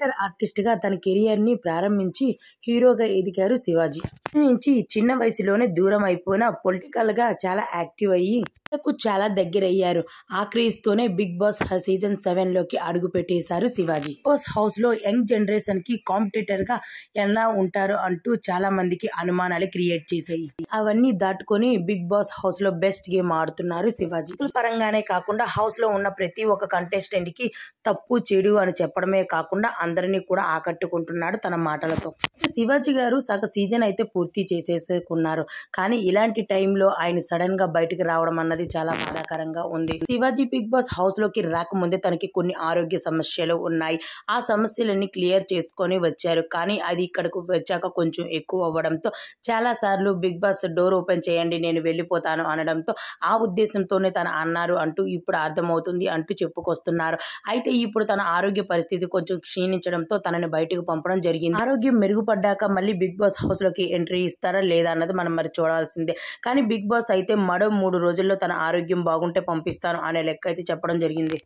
character ఆర్టిస్ట్గా తన కెరియర్ని ప్రారంభించి హీరోగా ఎదిగారు శివాజీ నుంచి చిన్న వయసులోనే దూరం అయిపోయిన పొలిటికల్గా చాలా యాక్టివ్ అయ్యి కు చాలా దగ్గరయ్యారు ఆ తోనే బిగ్ బాస్ సీజన్ సెవెన్ లోకి అడుగు పెట్టేశారు శివాజీ బాస్ హౌస్ లో యంగ్ జనరేషన్ కి కాంపిటేటర్ గా ఎలా ఉంటారు అంటూ చాలా మందికి అనుమానాలు క్రియేట్ చేశాయి అవన్నీ దాటుకొని బిగ్ బాస్ హౌస్ లో బెస్ట్ గేమ్ ఆడుతున్నారు శివాజీ పరంగానే కాకుండా హౌస్ లో ఉన్న ప్రతి ఒక్క కంటెస్టెంట్ కి తప్పు చెడు అని చెప్పడమే కాకుండా అందరినీ కూడా ఆకట్టుకుంటున్నాడు తన మాటలతో శివాజీ గారు సగ సీజన్ అయితే పూర్తి చేసేసుకున్నారు కానీ ఇలాంటి టైంలో ఆయన సడన్ గా బయటకు రావడం అన్నది అది చాలా బాధాకరంగా ఉంది శివాజీ బిగ్ బాస్ హౌస్ లోకి రాకముందే తనకి కొన్ని ఆరోగ్య సమస్యలు ఉన్నాయి ఆ సమస్యలన్నీ క్లియర్ చేసుకొని వచ్చారు కానీ అది ఇక్కడకు వచ్చాక కొంచెం ఎక్కువ అవ్వడంతో చాలా సార్లు బిగ్ బాస్ డోర్ ఓపెన్ చేయండి నేను వెళ్ళిపోతాను అనడంతో ఆ ఉద్దేశంతోనే తను అన్నారు అంటూ ఇప్పుడు అర్థమవుతుంది అంటూ చెప్పుకొస్తున్నారు అయితే ఇప్పుడు తన ఆరోగ్య పరిస్థితి కొంచెం క్షీణించడంతో తనని బయటకు పంపడం జరిగింది ఆరోగ్యం మెరుగుపడ్డాక మళ్ళీ బిగ్ బాస్ హౌస్ లోకి ఎంట్రీ ఇస్తారా లేదా అన్నది మనం మరి చూడాల్సిందే కానీ బిగ్ బాస్ అయితే మరో మూడు రోజుల్లో తన ఆరోగ్యం బాగుంటే పంపిస్తాను అనే లెక్క అయితే చెప్పడం జరిగింది